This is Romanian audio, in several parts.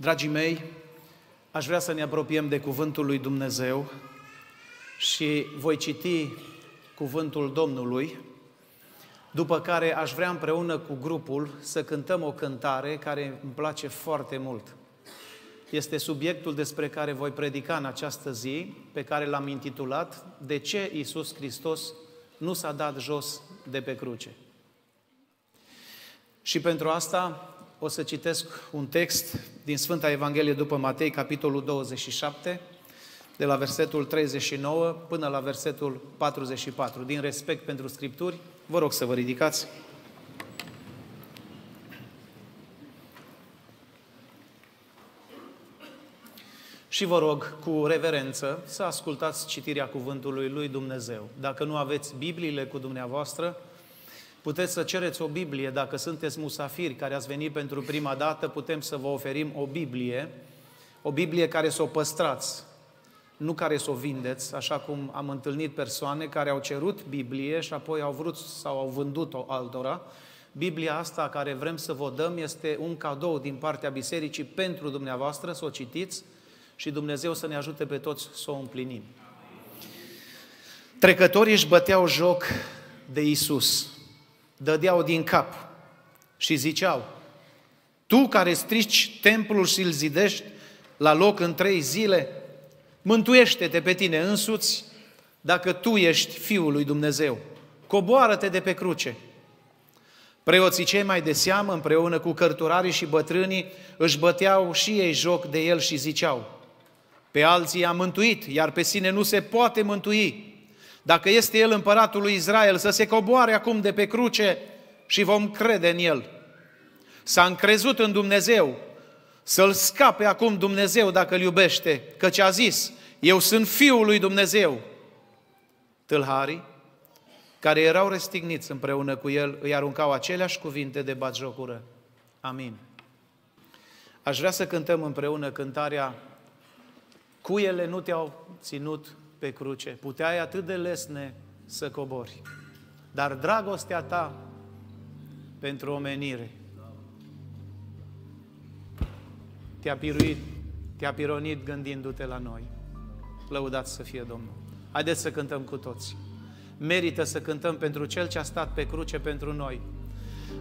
Dragii mei, aș vrea să ne apropiem de Cuvântul lui Dumnezeu și voi citi Cuvântul Domnului, după care aș vrea împreună cu grupul să cântăm o cântare care îmi place foarte mult. Este subiectul despre care voi predica în această zi, pe care l-am intitulat De ce Iisus Hristos nu s-a dat jos de pe cruce? Și pentru asta o să citesc un text din Sfânta Evanghelie după Matei, capitolul 27, de la versetul 39 până la versetul 44. Din respect pentru Scripturi, vă rog să vă ridicați. Și vă rog cu reverență să ascultați citirea cuvântului lui Dumnezeu. Dacă nu aveți Bibliile cu dumneavoastră, Puteți să cereți o Biblie, dacă sunteți musafiri care ați venit pentru prima dată, putem să vă oferim o Biblie, o Biblie care să o păstrați, nu care să o vindeți, așa cum am întâlnit persoane care au cerut Biblie și apoi au vrut sau au vândut-o altora. Biblia asta care vrem să vă dăm este un cadou din partea bisericii pentru dumneavoastră, să o citiți și Dumnezeu să ne ajute pe toți să o împlinim. Trecătorii își băteau joc de Isus dădeau din cap și ziceau, tu care strici templul și îl zidești la loc în trei zile, mântuiește-te pe tine însuți dacă tu ești Fiul lui Dumnezeu. Coboară-te de pe cruce. Preoții cei mai de seamă, împreună cu cărturarii și bătrânii, își băteau și ei joc de el și ziceau, pe alții i-a mântuit, iar pe sine nu se poate mântui. Dacă este El împăratul lui Israel, să se coboare acum de pe cruce și vom crede în El. S-a încrezut în Dumnezeu, să-L scape acum Dumnezeu dacă îl iubește, căci a zis, eu sunt Fiul lui Dumnezeu. Tâlharii, care erau restigniți împreună cu el, îi aruncau aceleași cuvinte de batjocură. Amin. Aș vrea să cântăm împreună cântarea Cuiele nu te-au ținut pe cruce, puteai atât de lesne să cobori. Dar dragostea ta pentru omenire te-a piruit, te-a pironit gândindu-te la noi. Lăudați să fie Domnul. Haideți să cântăm cu toți. Merită să cântăm pentru Cel ce a stat pe cruce pentru noi.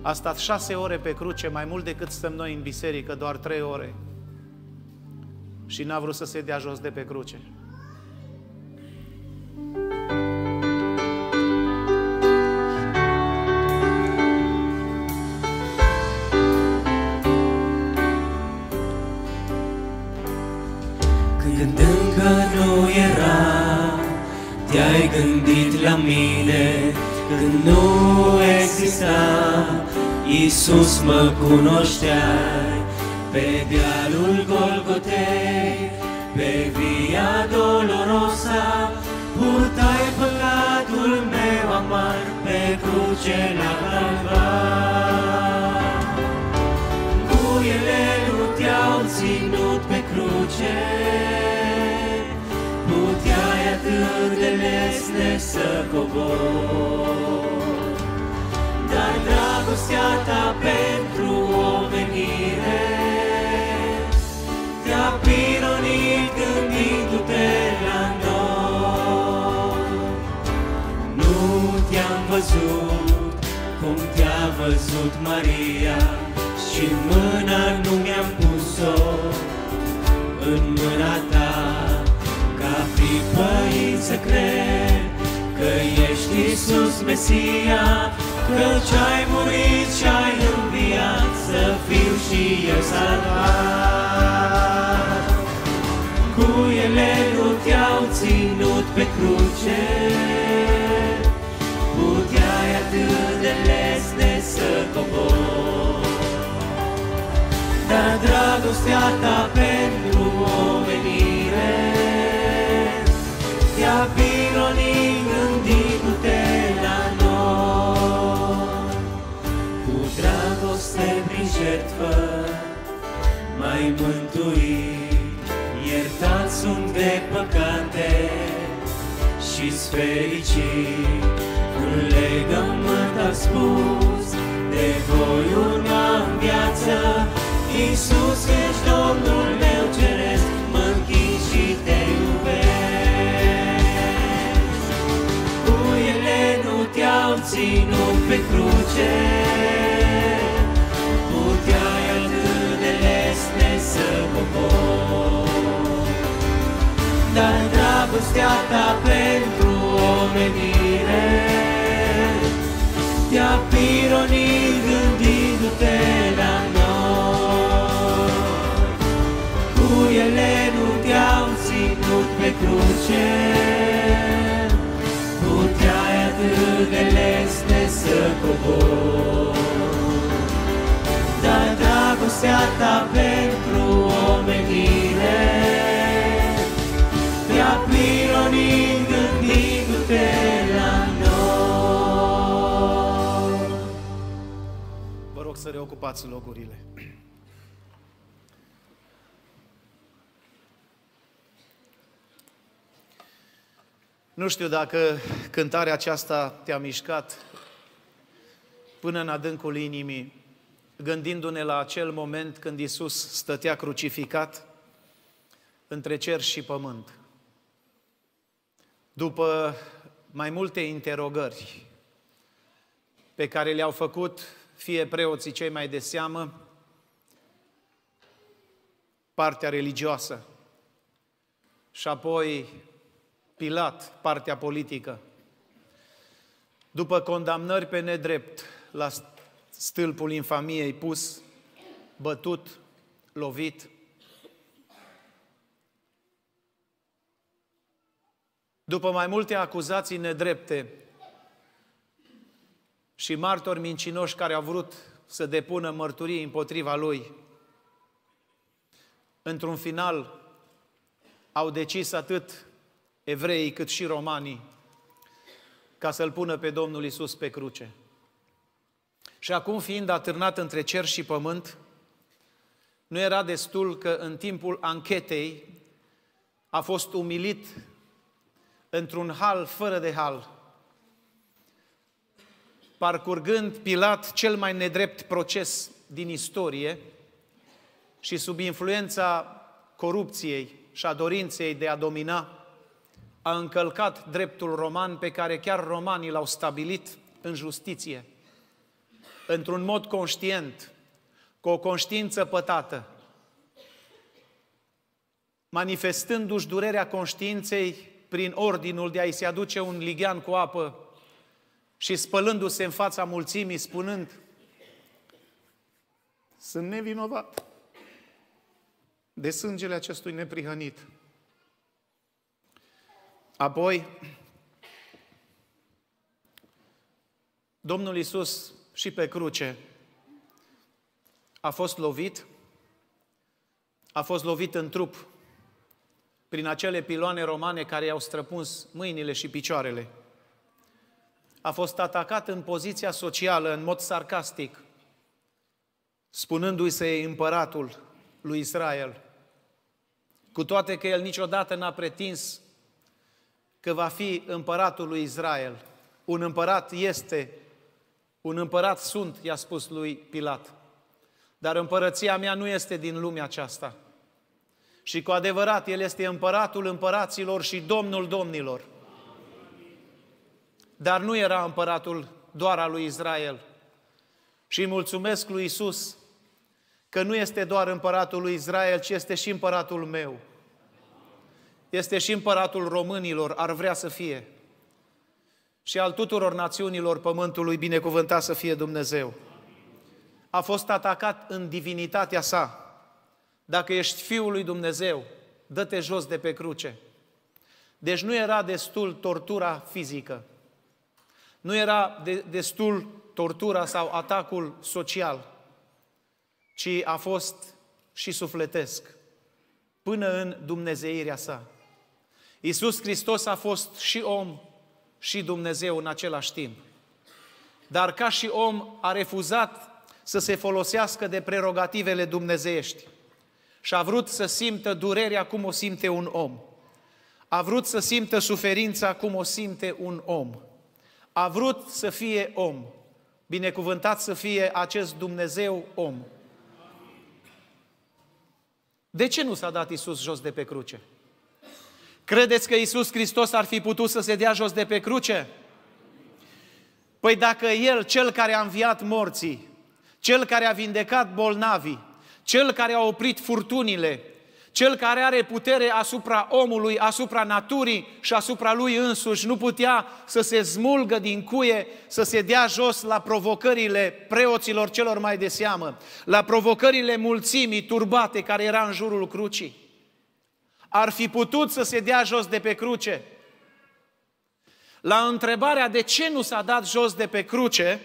A stat șase ore pe cruce, mai mult decât stăm noi în biserică, doar trei ore. Și n-a vrut să se dea jos de pe cruce. gândit la mine când nu exista Iisus mă cunoșteai Pe dealul Golgotei Pe via dolorosa Purtai păcatul meu amar Pe cruce la calva Cu nu te-au ținut pe cruce să cobor. Dar dragostea ta pentru omenire te-a pironit gândindu-te la noi. Nu te-am văzut cum te-a văzut Maria și mâna nu mi-am pus-o în mâna ta ca fi părinți să cred. Iisus Mesia, Căci ai murit și ai înviat, Să fiu și eu salvat. Cu ele nu te-au ținut pe cruce, Puteai atât de lesne să cobori. Dar dragostea ta pentru omenire, Te-a pironit jertfă mai mântuit, iertat sunt de păcate și fericit. Un legământ a spus de voi una în viață, Iisus ești Domnul meu ceresc, mă și te iubesc. Cu nu te-au ținut pe cruce, dragostea ta pentru omenire. Te-a pironit gândindu-te la noi, cu ele nu te-au ținut pe cruce. Puteai atât de leste să cobori, dar dragostea ta pentru omenire. reocupați locurile. Nu știu dacă cântarea aceasta te-a mișcat până în adâncul inimii, gândindu-ne la acel moment când Isus stătea crucificat între cer și pământ. După mai multe interogări pe care le-au făcut fie preoții cei mai de seamă, partea religioasă și apoi Pilat, partea politică. După condamnări pe nedrept la stâlpul infamiei pus, bătut, lovit, după mai multe acuzații nedrepte și martori mincinoși care au vrut să depună mărturii împotriva lui. Într-un final, au decis atât evreii cât și romanii ca să-L pună pe Domnul Isus pe cruce. Și acum, fiind atârnat între cer și pământ, nu era destul că în timpul anchetei a fost umilit într-un hal fără de hal parcurgând Pilat cel mai nedrept proces din istorie și sub influența corupției și a dorinței de a domina, a încălcat dreptul roman pe care chiar romanii l-au stabilit în justiție, într-un mod conștient, cu o conștiință pătată, manifestându-și durerea conștiinței prin ordinul de a-i se aduce un ligian cu apă și spălându-se în fața mulțimii, spunând, sunt nevinovat de sângele acestui neprihănit. Apoi, Domnul Isus și pe cruce a fost lovit, a fost lovit în trup prin acele piloane romane care i-au străpuns mâinile și picioarele a fost atacat în poziția socială, în mod sarcastic, spunându-i să e împăratul lui Israel, cu toate că el niciodată n-a pretins că va fi împăratul lui Israel. Un împărat este, un împărat sunt, i-a spus lui Pilat. Dar împărăția mea nu este din lumea aceasta. Și cu adevărat, El este împăratul împăraților și domnul domnilor. Dar nu era împăratul doar al lui Israel. Și îi mulțumesc lui Isus că nu este doar împăratul lui Israel, ci este și împăratul meu. Este și împăratul românilor, ar vrea să fie. Și al tuturor națiunilor pământului, binecuvântat să fie Dumnezeu. A fost atacat în divinitatea sa. Dacă ești Fiul lui Dumnezeu, dă-te jos de pe cruce. Deci nu era destul tortura fizică. Nu era de, destul tortura sau atacul social, ci a fost și sufletesc, până în dumnezeirea sa. Iisus Hristos a fost și om și Dumnezeu în același timp. Dar ca și om a refuzat să se folosească de prerogativele dumnezeiești și a vrut să simtă durerea cum o simte un om. A vrut să simtă suferința cum o simte un om a vrut să fie om. Binecuvântat să fie acest Dumnezeu om. De ce nu s-a dat Isus jos de pe cruce? Credeți că Isus Hristos ar fi putut să se dea jos de pe cruce? Păi dacă El, Cel care a înviat morții, Cel care a vindecat bolnavii, Cel care a oprit furtunile, cel care are putere asupra omului, asupra naturii și asupra lui însuși, nu putea să se zmulgă din cuie, să se dea jos la provocările preoților celor mai de seamă, la provocările mulțimii turbate care era în jurul crucii. Ar fi putut să se dea jos de pe cruce. La întrebarea de ce nu s-a dat jos de pe cruce,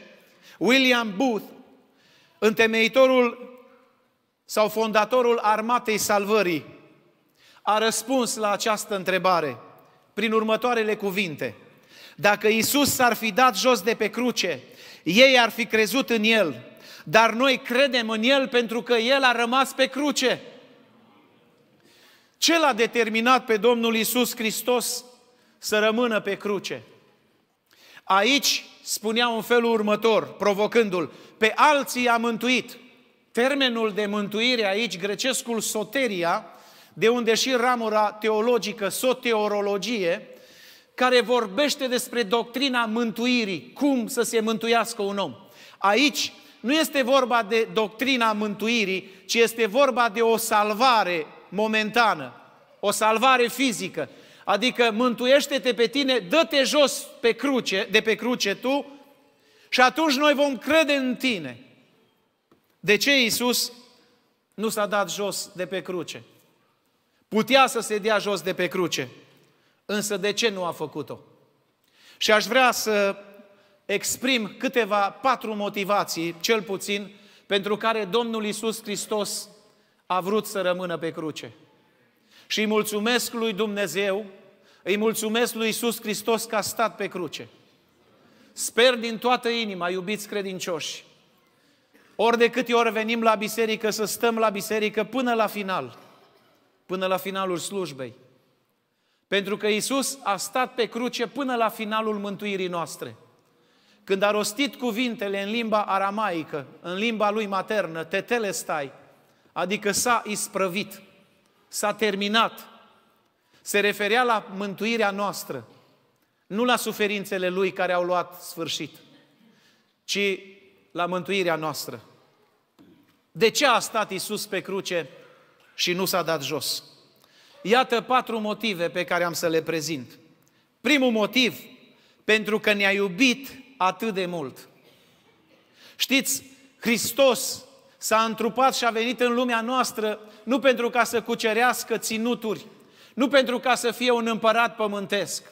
William Booth, întemeitorul sau fondatorul Armatei Salvării, a răspuns la această întrebare prin următoarele cuvinte. Dacă Isus s-ar fi dat jos de pe cruce, ei ar fi crezut în El, dar noi credem în El pentru că El a rămas pe cruce. Ce l-a determinat pe Domnul Isus Hristos să rămână pe cruce? Aici spunea un felul următor, provocându-l, pe alții a mântuit, Termenul de mântuire aici, grecescul soteria, de unde și ramura teologică, soteorologie, care vorbește despre doctrina mântuirii, cum să se mântuiască un om. Aici nu este vorba de doctrina mântuirii, ci este vorba de o salvare momentană, o salvare fizică. Adică mântuiește-te pe tine, dă-te jos pe cruce, de pe cruce tu și atunci noi vom crede în tine. De ce Iisus nu s-a dat jos de pe cruce? Putea să se dea jos de pe cruce, însă de ce nu a făcut-o? Și aș vrea să exprim câteva, patru motivații, cel puțin, pentru care Domnul Iisus Hristos a vrut să rămână pe cruce. Și îi mulțumesc lui Dumnezeu, îi mulțumesc lui Iisus Hristos că a stat pe cruce. Sper din toată inima, iubiți credincioși, ori de câte ori venim la biserică, să stăm la biserică până la final, până la finalul slujbei. Pentru că Isus a stat pe cruce până la finalul mântuirii noastre. Când a rostit cuvintele în limba aramaică, în limba lui maternă, tetelestai, adică s-a isprăvit, s-a terminat, se referea la mântuirea noastră, nu la suferințele lui care au luat sfârșit, ci la mântuirea noastră. De ce a stat Isus pe cruce și nu s-a dat jos? Iată patru motive pe care am să le prezint. Primul motiv, pentru că ne-a iubit atât de mult. Știți, Hristos s-a întrupat și a venit în lumea noastră nu pentru ca să cucerească ținuturi, nu pentru ca să fie un împărat pământesc,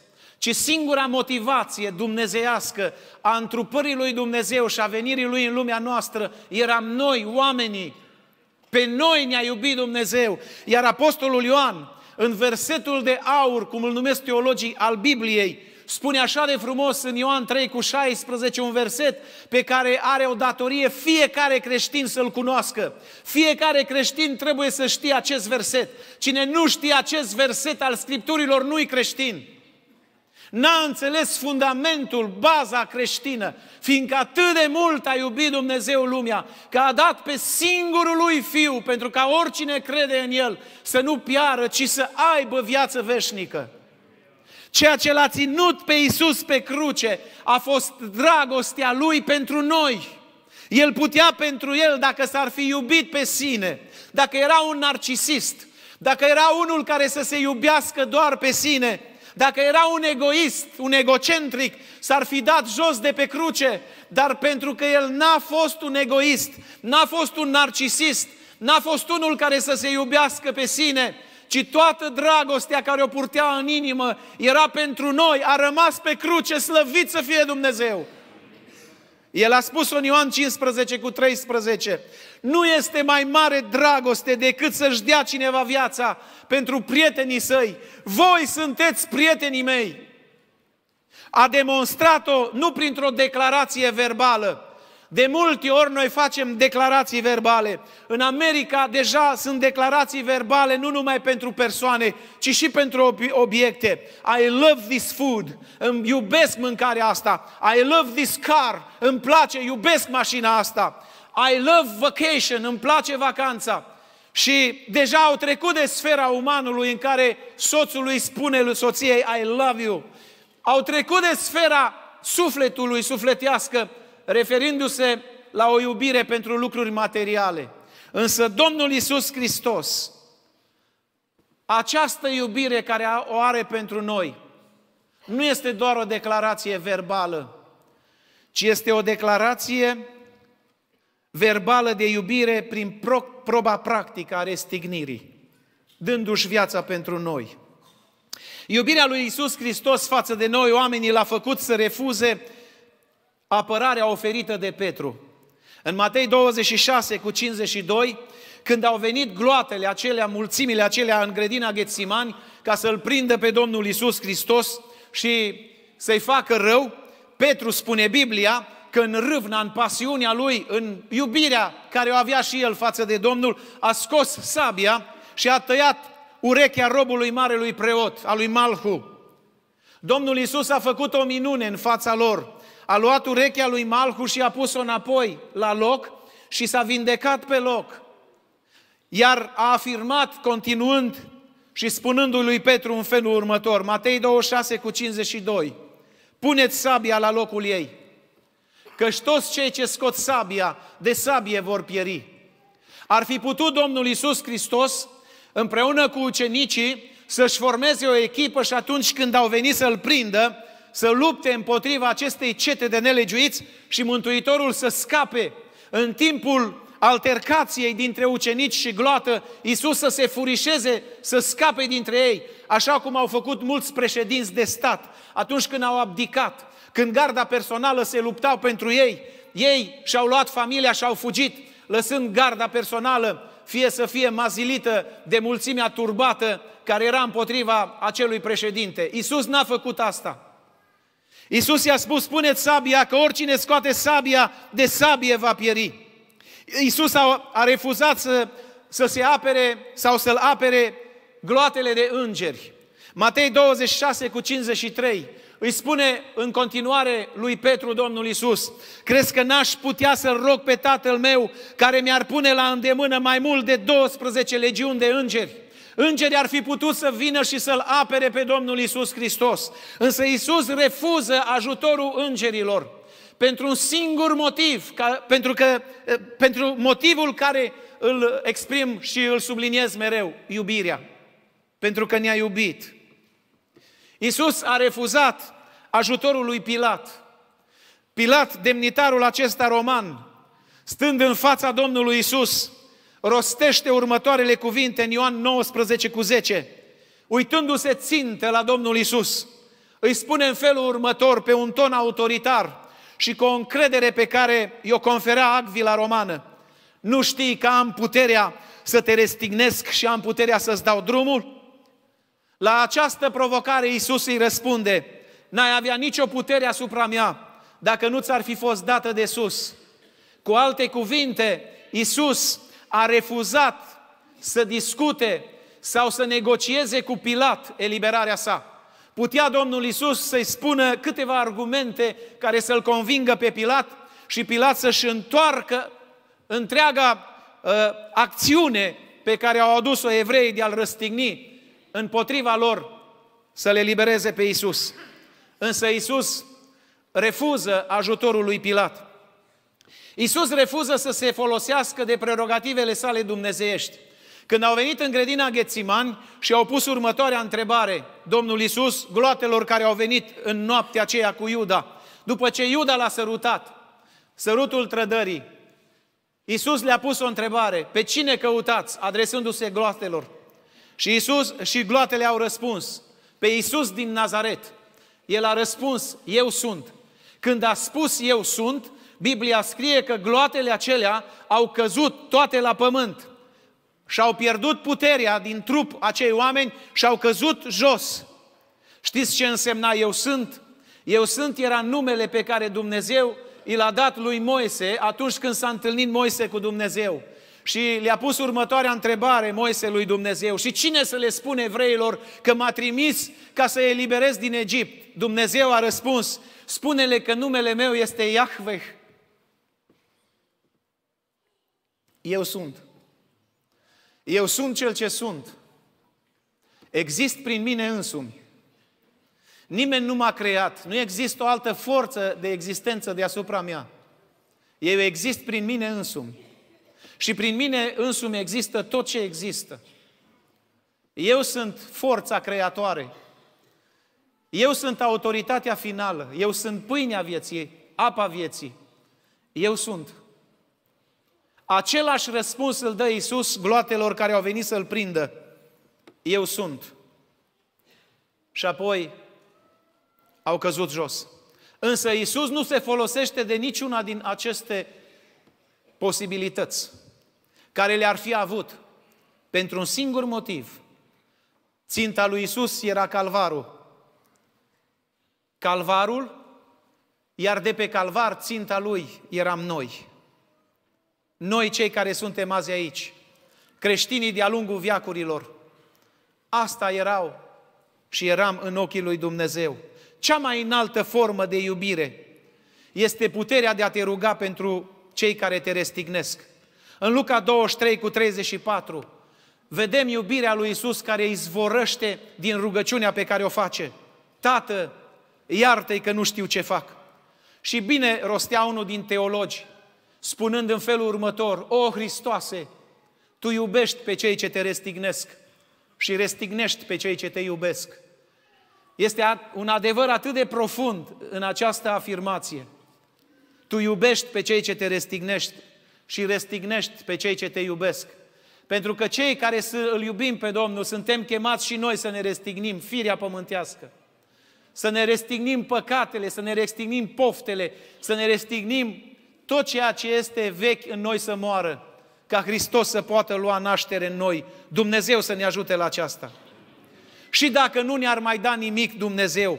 ci singura motivație dumnezeiască a întrupării lui Dumnezeu și a venirii lui în lumea noastră eram noi, oamenii. Pe noi ne-a iubit Dumnezeu. Iar Apostolul Ioan, în versetul de aur, cum îl numesc teologii al Bibliei, spune așa de frumos în Ioan 3 cu 16 un verset pe care are o datorie fiecare creștin să-l cunoască. Fiecare creștin trebuie să știe acest verset. Cine nu știe acest verset al Scripturilor nu-i creștin. N-a înțeles fundamentul, baza creștină, fiindcă atât de mult a iubit Dumnezeu lumea, că a dat pe singurul lui Fiu, pentru ca oricine crede în El să nu piară, ci să aibă viață veșnică. Ceea ce l-a ținut pe Iisus pe cruce a fost dragostea Lui pentru noi. El putea pentru el, dacă s-ar fi iubit pe sine, dacă era un narcisist, dacă era unul care să se iubească doar pe sine, dacă era un egoist, un egocentric, s-ar fi dat jos de pe cruce, dar pentru că el n-a fost un egoist, n-a fost un narcisist, n-a fost unul care să se iubească pe sine, ci toată dragostea care o purtea în inimă era pentru noi, a rămas pe cruce, slăvit să fie Dumnezeu! El a spus-o în Ioan 15 cu 13. Nu este mai mare dragoste decât să-și dea cineva viața pentru prietenii săi. Voi sunteți prietenii mei. A demonstrat-o nu printr-o declarație verbală, de multe ori noi facem declarații verbale. În America deja sunt declarații verbale nu numai pentru persoane, ci și pentru obiecte. I love this food, îmi iubesc mâncarea asta. I love this car, îmi place, iubesc mașina asta. I love vacation, îmi place vacanța. Și deja au trecut de sfera umanului în care soțul lui spune lui soției I love you. Au trecut de sfera sufletului, sufletească, referindu-se la o iubire pentru lucruri materiale. Însă Domnul Isus Hristos, această iubire care o are pentru noi, nu este doar o declarație verbală, ci este o declarație verbală de iubire prin pro, proba practică a restignirii, dându-și viața pentru noi. Iubirea lui Isus Hristos față de noi, oamenii, l-a făcut să refuze apărarea oferită de Petru. În Matei 26 cu 52, când au venit gloatele acelea, mulțimile acelea în grădina Ghețimani, ca să-L prindă pe Domnul Isus Hristos și să-i facă rău, Petru spune Biblia că în râvna, în pasiunea lui, în iubirea care o avea și el față de Domnul, a scos sabia și a tăiat urechea robului marelui preot, a lui Malhu. Domnul Isus a făcut o minune în fața lor, a luat urechea lui Malhu și a pus-o înapoi la loc și s-a vindecat pe loc. Iar a afirmat, continuând și spunându-i lui Petru în felul următor, Matei 26 cu 52, puneți sabia la locul ei, căci toți cei ce scot sabia, de sabie vor pieri. Ar fi putut Domnul Isus Hristos, împreună cu ucenicii, să-și formeze o echipă și atunci când au venit să-L prindă, să lupte împotriva acestei cete de nelegiuiți și Mântuitorul să scape în timpul altercației dintre ucenici și gloată, Iisus să se furișeze, să scape dintre ei, așa cum au făcut mulți președinți de stat atunci când au abdicat, când garda personală se luptau pentru ei, ei și-au luat familia și-au fugit, lăsând garda personală fie să fie mazilită de mulțimea turbată care era împotriva acelui președinte. Iisus n-a făcut asta. Iisus i-a spus, puneți sabia, că oricine scoate sabia, de sabie va pieri. Iisus a, a refuzat să, să se apere sau să-l apere gloatele de îngeri. Matei 26 cu 53 îi spune în continuare lui Petru Domnul Iisus, crezi că n-aș putea să-L rog pe Tatăl meu care mi-ar pune la îndemână mai mult de 12 legiuni de îngeri Îngerii ar fi putut să vină și să-L apere pe Domnul Isus Hristos. Însă Isus refuză ajutorul îngerilor pentru un singur motiv, ca, pentru, că, pentru motivul care îl exprim și îl subliniez mereu, iubirea. Pentru că ne-a iubit. Isus a refuzat ajutorul lui Pilat. Pilat, demnitarul acesta roman, stând în fața Domnului Isus, rostește următoarele cuvinte în Ioan 19 cu 10. Uitându-se țintă la Domnul Isus, îi spune în felul următor, pe un ton autoritar și cu o încredere pe care i-o conferea Agvila romană. Nu știi că am puterea să te restignesc și am puterea să-ți dau drumul? La această provocare Iisus îi răspunde, n-ai avea nicio putere asupra mea dacă nu ți-ar fi fost dată de sus. Cu alte cuvinte, Iisus a refuzat să discute sau să negocieze cu Pilat eliberarea sa. Putea Domnul Isus să-i spună câteva argumente care să-l convingă pe Pilat și Pilat să-și întoarcă întreaga uh, acțiune pe care au adus-o evreii de a-l răstigni împotriva lor să le libereze pe Isus. Însă Isus refuză ajutorul lui Pilat. Iisus refuză să se folosească de prerogativele sale dumnezeiești. Când au venit în grădina Ghețiman și au pus următoarea întrebare, Domnul Iisus, gloatelor care au venit în noaptea aceea cu Iuda, după ce Iuda l-a sărutat, sărutul trădării, Iisus le-a pus o întrebare, pe cine căutați, adresându-se gloatelor? Și Iisus și gloatele au răspuns, pe Iisus din Nazaret. El a răspuns, eu sunt. Când a spus eu sunt, Biblia scrie că gloatele acelea au căzut toate la pământ și au pierdut puterea din trup acei oameni și au căzut jos. Știți ce însemna eu sunt? Eu sunt era numele pe care Dumnezeu i l-a dat lui Moise atunci când s-a întâlnit Moise cu Dumnezeu. Și le-a pus următoarea întrebare Moise lui Dumnezeu. Și cine să le spune evreilor că m-a trimis ca să eliberez din Egipt? Dumnezeu a răspuns, spune-le că numele meu este Iahveh, Eu sunt. Eu sunt cel ce sunt. Exist prin mine însumi. Nimeni nu m-a creat. Nu există o altă forță de existență deasupra mea. Eu exist prin mine însumi. Și prin mine însumi există tot ce există. Eu sunt forța creatoare. Eu sunt autoritatea finală. Eu sunt pâinea vieții, apa vieții. Eu sunt. Același răspuns îl dă Iisus gloatelor care au venit să-L prindă. Eu sunt. Și apoi au căzut jos. Însă Iisus nu se folosește de niciuna din aceste posibilități care le-ar fi avut pentru un singur motiv. Ținta lui Iisus era calvarul. Calvarul, iar de pe calvar ținta lui eram noi. Noi cei care suntem azi aici, creștinii de-a lungul viacurilor, asta erau și eram în ochii lui Dumnezeu. Cea mai înaltă formă de iubire este puterea de a te ruga pentru cei care te restignesc. În Luca 23 cu 34 vedem iubirea lui Isus care izvorăște din rugăciunea pe care o face. Tată, iartă-i că nu știu ce fac. Și bine rostea unul din teologi, spunând în felul următor, O Hristoase, Tu iubești pe cei ce te restignesc și restignești pe cei ce te iubesc. Este un adevăr atât de profund în această afirmație. Tu iubești pe cei ce te restignești și restignești pe cei ce te iubesc. Pentru că cei care să îl iubim pe Domnul suntem chemați și noi să ne restignim firea pământească. Să ne restignim păcatele, să ne restignim poftele, să ne restignim tot ceea ce este vechi în noi să moară, ca Hristos să poată lua naștere în noi. Dumnezeu să ne ajute la aceasta. Și dacă nu ne-ar mai da nimic Dumnezeu,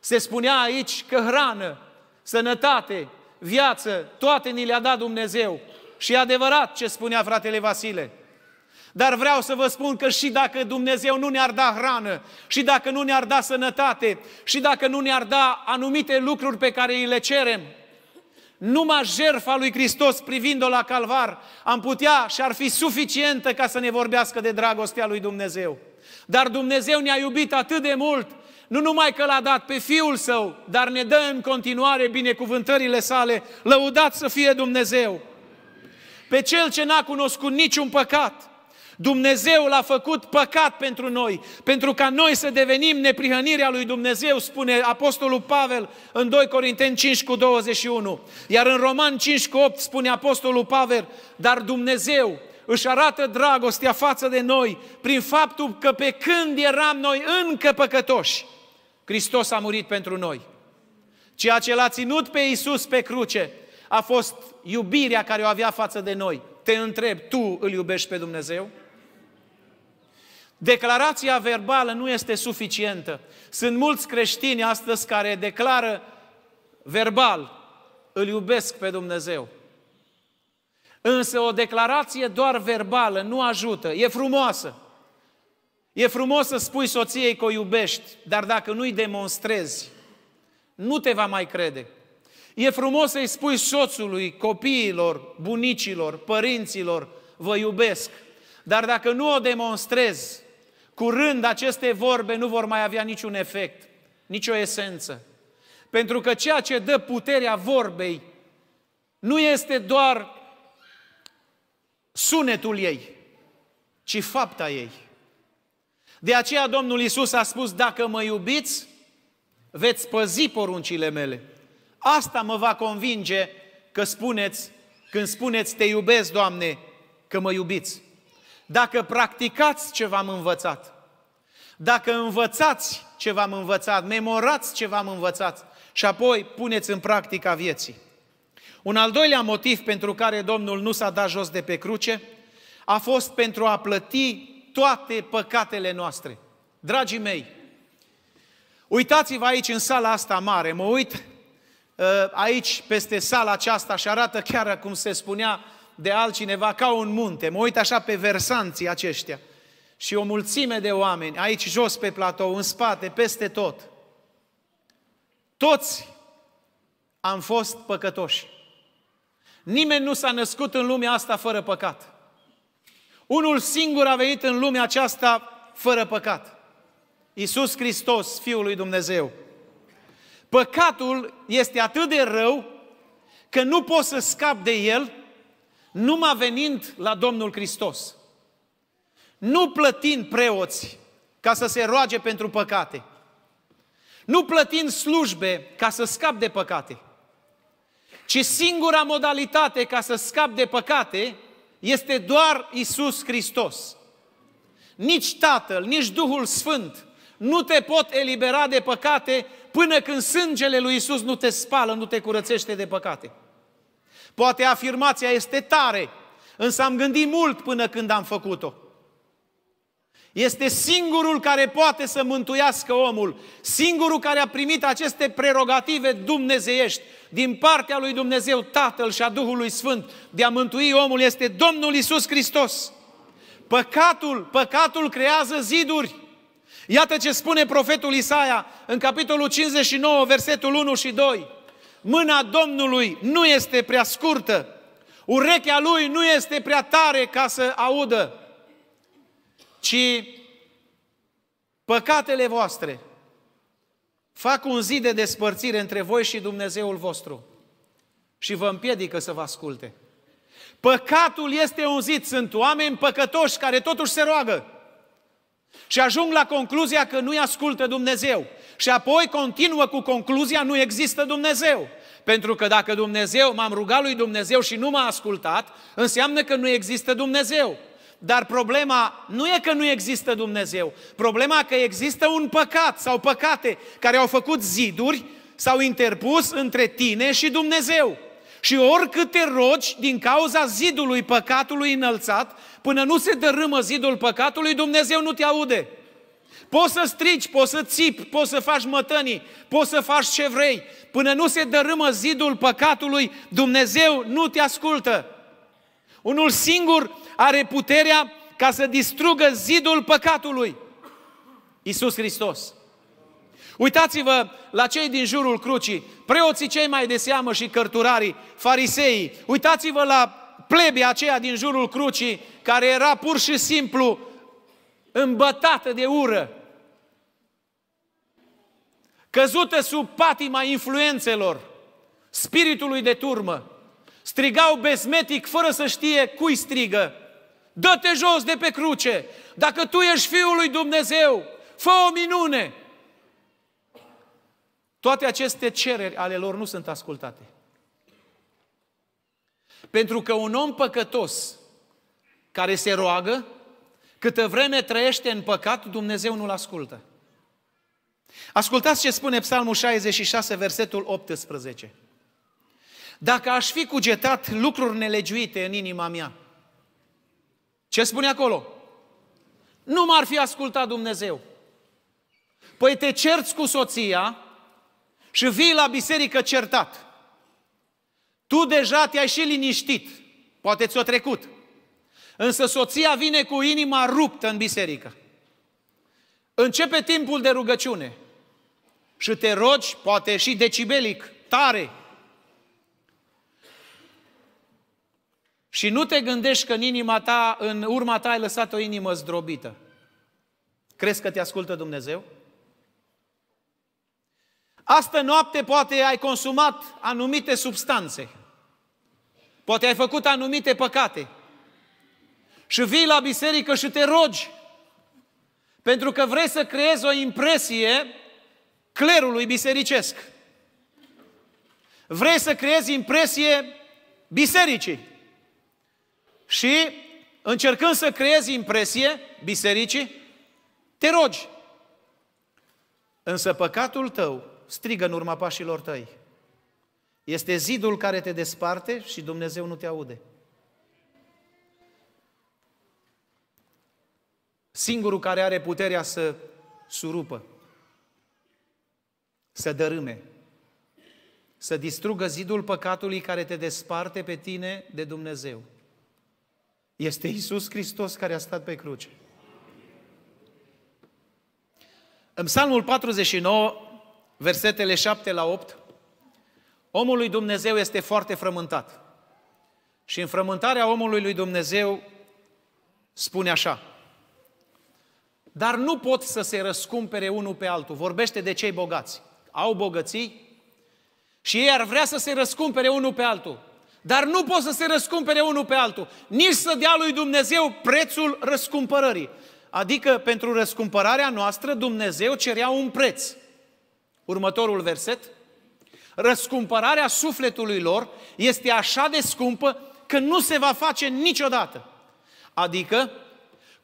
se spunea aici că hrană, sănătate, viață, toate ni le-a dat Dumnezeu. Și e adevărat ce spunea fratele Vasile. Dar vreau să vă spun că și dacă Dumnezeu nu ne-ar da hrană, și dacă nu ne-ar da sănătate, și dacă nu ne-ar da anumite lucruri pe care îi le cerem, numai jertfa lui Hristos privind-o la calvar am putea și ar fi suficientă ca să ne vorbească de dragostea lui Dumnezeu. Dar Dumnezeu ne-a iubit atât de mult, nu numai că l-a dat pe Fiul Său, dar ne dă în continuare binecuvântările sale, lăudat să fie Dumnezeu. Pe Cel ce n-a cunoscut niciun păcat, Dumnezeu l-a făcut păcat pentru noi, pentru ca noi să devenim neprihănirea lui Dumnezeu, spune Apostolul Pavel în 2 Corinteni 5 cu 21. Iar în Roman 5 cu 8 spune Apostolul Pavel, dar Dumnezeu își arată dragostea față de noi prin faptul că pe când eram noi încă păcătoși, Hristos a murit pentru noi. Ceea ce l-a ținut pe Iisus pe cruce a fost iubirea care o avea față de noi. Te întreb, tu îl iubești pe Dumnezeu? Declarația verbală nu este suficientă. Sunt mulți creștini astăzi care declară verbal, îl iubesc pe Dumnezeu. Însă o declarație doar verbală nu ajută, e frumoasă. E frumos să spui soției că o iubești, dar dacă nu-i demonstrezi, nu te va mai crede. E frumos să-i spui soțului, copiilor, bunicilor, părinților, vă iubesc. Dar dacă nu o demonstrezi, Curând aceste vorbe nu vor mai avea niciun efect, nicio esență. Pentru că ceea ce dă puterea vorbei nu este doar sunetul ei, ci fapta ei. De aceea Domnul Isus a spus, dacă mă iubiți, veți păzi poruncile mele. Asta mă va convinge că spuneți, când spuneți te iubesc, Doamne, că mă iubiți dacă practicați ce v-am învățat, dacă învățați ce v-am învățat, memorați ce v-am învățat și apoi puneți în practica vieții. Un al doilea motiv pentru care Domnul nu s-a dat jos de pe cruce a fost pentru a plăti toate păcatele noastre. Dragii mei, uitați-vă aici în sala asta mare, mă uit uh, aici peste sala aceasta și arată chiar cum se spunea de altcineva ca un munte. Mă uit așa pe versanții aceștia și o mulțime de oameni, aici jos pe platou, în spate, peste tot. Toți am fost păcătoși. Nimeni nu s-a născut în lumea asta fără păcat. Unul singur a venit în lumea aceasta fără păcat. Iisus Hristos, Fiul lui Dumnezeu. Păcatul este atât de rău că nu poți să scapi de el numai venind la Domnul Hristos. Nu plătind preoți ca să se roage pentru păcate. Nu plătind slujbe ca să scap de păcate. Ci singura modalitate ca să scap de păcate este doar Isus Hristos. Nici Tatăl, nici Duhul Sfânt nu te pot elibera de păcate până când sângele lui Isus nu te spală, nu te curățește de păcate. Poate afirmația este tare, însă am gândit mult până când am făcut-o. Este singurul care poate să mântuiască omul, singurul care a primit aceste prerogative dumnezeiești din partea lui Dumnezeu Tatăl și a Duhului Sfânt de a mântui omul este Domnul Isus Hristos. Păcatul, păcatul creează ziduri. Iată ce spune profetul Isaia în capitolul 59, versetul 1 și 2. Mâna Domnului nu este prea scurtă. Urechea lui nu este prea tare ca să audă, ci păcatele voastre fac un zid de despărțire între voi și Dumnezeul vostru și vă împiedică să vă asculte. Păcatul este un zid. Sunt oameni păcătoși care totuși se roagă și ajung la concluzia că nu-i ascultă Dumnezeu. Și apoi continuă cu concluzia, nu există Dumnezeu. Pentru că dacă Dumnezeu, m-am rugat lui Dumnezeu și nu m-a ascultat, înseamnă că nu există Dumnezeu. Dar problema nu e că nu există Dumnezeu, problema că există un păcat sau păcate care au făcut ziduri, s-au interpus între tine și Dumnezeu. Și oricât te rogi din cauza zidului păcatului înălțat, până nu se dărâmă zidul păcatului, Dumnezeu nu te aude. Poți să strici, poți să țipi, poți să faci mătănii, poți să faci ce vrei. Până nu se dărâmă zidul păcatului, Dumnezeu nu te ascultă. Unul singur are puterea ca să distrugă zidul păcatului. Iisus Hristos. Uitați-vă la cei din jurul crucii, preoții cei mai de seamă și cărturarii, fariseii. Uitați-vă la plebia aceea din jurul crucii, care era pur și simplu îmbătată de ură, căzută sub patima influențelor, spiritului de turmă, strigau besmetic fără să știe cui strigă, dă-te jos de pe cruce, dacă tu ești Fiul lui Dumnezeu, fă o minune! Toate aceste cereri ale lor nu sunt ascultate. Pentru că un om păcătos care se roagă Câtă vreme trăiește în păcat, Dumnezeu nu-l ascultă. Ascultați ce spune Psalmul 66, versetul 18. Dacă aș fi cugetat lucruri nelegiuite în inima mea, ce spune acolo? Nu m-ar fi ascultat Dumnezeu. Păi te cerți cu soția și vii la biserică certat. Tu deja te-ai și liniștit, poate ți-o trecut. Însă soția vine cu inima ruptă în biserică. Începe timpul de rugăciune și te rogi, poate și decibelic, tare. Și nu te gândești că în inima ta, în urma ta ai lăsat o inimă zdrobită. Crezi că te ascultă Dumnezeu? Astă noapte poate ai consumat anumite substanțe. Poate ai făcut anumite păcate și vii la biserică și te rogi. Pentru că vrei să creezi o impresie clerului bisericesc. Vrei să creezi impresie bisericii. Și încercând să creezi impresie bisericii, te rogi. Însă păcatul tău strigă în urma pașilor tăi. Este zidul care te desparte și Dumnezeu nu te aude. Singurul care are puterea să surupă, să dărâme, să distrugă zidul păcatului care te desparte pe tine de Dumnezeu. Este Isus Hristos care a stat pe cruce. În Psalmul 49, versetele 7 la 8, omul lui Dumnezeu este foarte frământat. Și în frământarea omului lui Dumnezeu spune așa, dar nu pot să se răscumpere unul pe altul. Vorbește de cei bogați. Au bogății și ei ar vrea să se răscumpere unul pe altul. Dar nu pot să se răscumpere unul pe altul. Nici să dea lui Dumnezeu prețul răscumpărării. Adică pentru răscumpărarea noastră Dumnezeu cerea un preț. Următorul verset. Răscumpărarea sufletului lor este așa de scumpă că nu se va face niciodată. Adică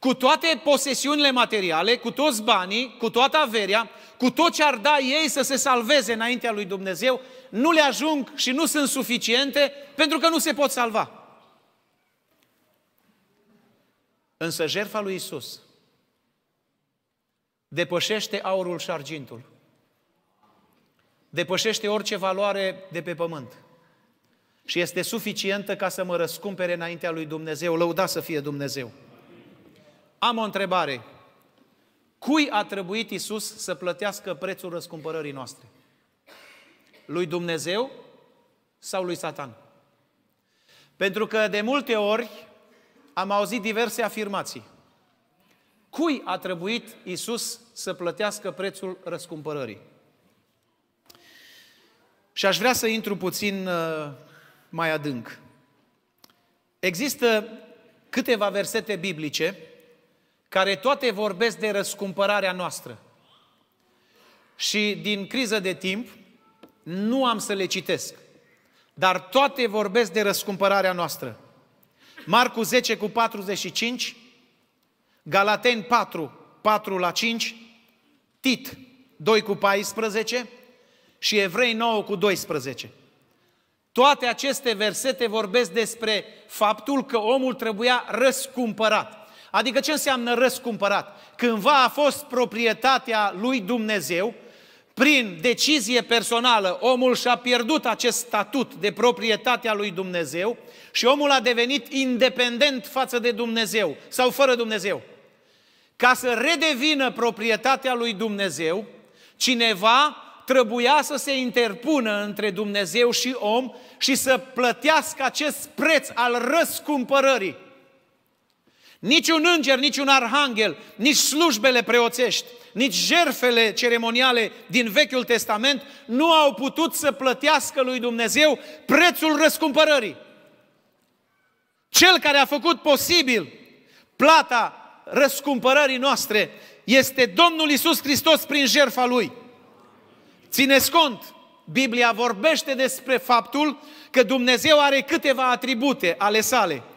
cu toate posesiunile materiale, cu toți banii, cu toată averia, cu tot ce ar da ei să se salveze înaintea lui Dumnezeu, nu le ajung și nu sunt suficiente pentru că nu se pot salva. Însă jertfa lui Isus depășește aurul și argintul. Depășește orice valoare de pe pământ. Și este suficientă ca să mă răscumpere înaintea lui Dumnezeu. Lăuda să fie Dumnezeu. Am o întrebare. Cui a trebuit Isus să plătească prețul răscumpărării noastre? Lui Dumnezeu sau lui Satan? Pentru că de multe ori am auzit diverse afirmații. Cui a trebuit Isus să plătească prețul răscumpărării? Și aș vrea să intru puțin uh, mai adânc. Există câteva versete biblice care toate vorbesc de răscumpărarea noastră. Și din criză de timp, nu am să le citesc, dar toate vorbesc de răscumpărarea noastră. Marcu 10 cu 45, Galaten 4, 4 la 5, Tit 2 cu 14 și Evrei 9 cu 12. Toate aceste versete vorbesc despre faptul că omul trebuia răscumpărat. Adică ce înseamnă răscumpărat? Cândva a fost proprietatea lui Dumnezeu, prin decizie personală, omul și-a pierdut acest statut de proprietatea lui Dumnezeu și omul a devenit independent față de Dumnezeu sau fără Dumnezeu. Ca să redevină proprietatea lui Dumnezeu, cineva trebuia să se interpună între Dumnezeu și om și să plătească acest preț al răscumpărării. Nici un înger, nici un arhanghel, nici slujbele preoțești, nici jerfele ceremoniale din Vechiul Testament nu au putut să plătească lui Dumnezeu prețul răscumpărării. Cel care a făcut posibil plata răscumpărării noastre este Domnul Isus Hristos prin jerfa Lui. Țineți cont, Biblia vorbește despre faptul că Dumnezeu are câteva atribute ale sale –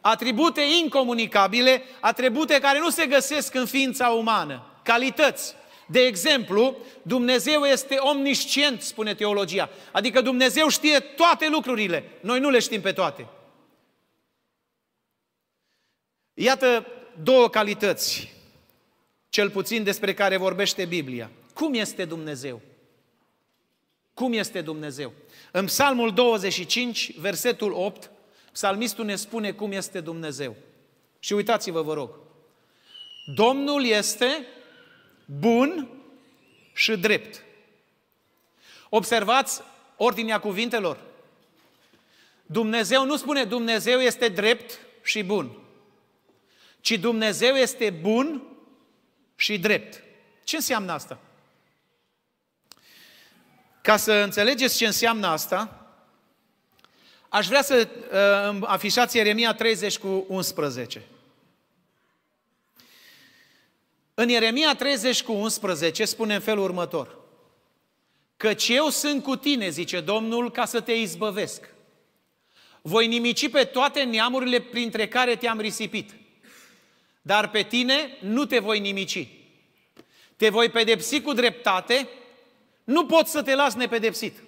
atribute incomunicabile, atribute care nu se găsesc în ființa umană, calități. De exemplu, Dumnezeu este omniscient, spune teologia. Adică Dumnezeu știe toate lucrurile. Noi nu le știm pe toate. Iată două calități, cel puțin despre care vorbește Biblia. Cum este Dumnezeu? Cum este Dumnezeu? În Psalmul 25, versetul 8, Psalmistul ne spune cum este Dumnezeu. Și uitați-vă, vă rog. Domnul este bun și drept. Observați ordinea cuvintelor. Dumnezeu nu spune Dumnezeu este drept și bun, ci Dumnezeu este bun și drept. Ce înseamnă asta? Ca să înțelegeți ce înseamnă asta, Aș vrea să uh, afișați Ieremia 30 cu 11. În Ieremia 30 cu 11 spune în felul următor. Căci eu sunt cu tine, zice Domnul, ca să te izbăvesc. Voi nimici pe toate neamurile printre care te-am risipit. Dar pe tine nu te voi nimici. Te voi pedepsi cu dreptate, nu pot să te las nepedepsit.